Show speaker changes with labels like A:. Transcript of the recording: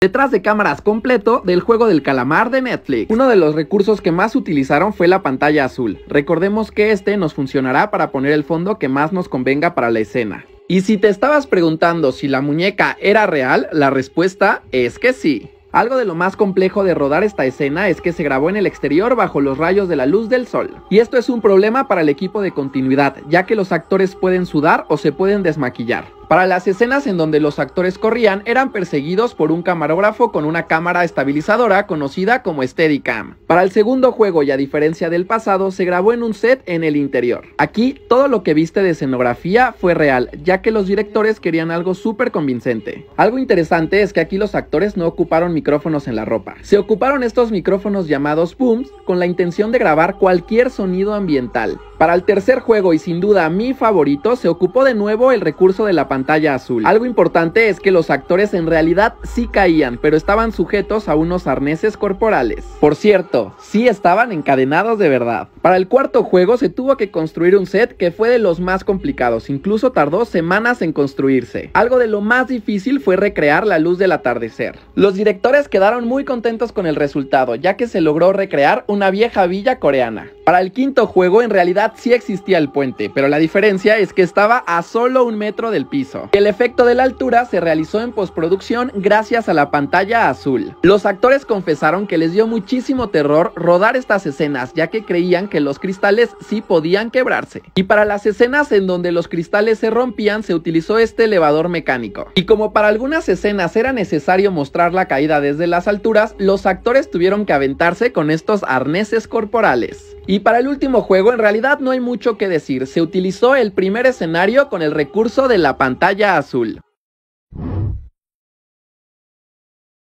A: Detrás de cámaras completo del juego del calamar de Netflix. Uno de los recursos que más utilizaron fue la pantalla azul. Recordemos que este nos funcionará para poner el fondo que más nos convenga para la escena. Y si te estabas preguntando si la muñeca era real, la respuesta es que sí. Algo de lo más complejo de rodar esta escena es que se grabó en el exterior bajo los rayos de la luz del sol. Y esto es un problema para el equipo de continuidad, ya que los actores pueden sudar o se pueden desmaquillar. Para las escenas en donde los actores corrían eran perseguidos por un camarógrafo con una cámara estabilizadora conocida como Steadicam. Para el segundo juego y a diferencia del pasado se grabó en un set en el interior. Aquí todo lo que viste de escenografía fue real ya que los directores querían algo súper convincente. Algo interesante es que aquí los actores no ocuparon micrófonos en la ropa. Se ocuparon estos micrófonos llamados booms con la intención de grabar cualquier sonido ambiental. Para el tercer juego y sin duda mi favorito, se ocupó de nuevo el recurso de la pantalla azul. Algo importante es que los actores en realidad sí caían, pero estaban sujetos a unos arneses corporales. Por cierto, sí estaban encadenados de verdad. Para el cuarto juego se tuvo que construir un set que fue de los más complicados, incluso tardó semanas en construirse. Algo de lo más difícil fue recrear la luz del atardecer. Los directores quedaron muy contentos con el resultado, ya que se logró recrear una vieja villa coreana. Para el quinto juego en realidad si sí existía el puente, pero la diferencia es que estaba a solo un metro del piso. El efecto de la altura se realizó en postproducción gracias a la pantalla azul. Los actores confesaron que les dio muchísimo terror rodar estas escenas, ya que creían que los cristales sí podían quebrarse. Y para las escenas en donde los cristales se rompían se utilizó este elevador mecánico. Y como para algunas escenas era necesario mostrar la caída desde las alturas, los actores tuvieron que aventarse con estos arneses corporales. Y para el último juego, en realidad no hay mucho que decir, se utilizó el primer escenario con el recurso de la pantalla azul.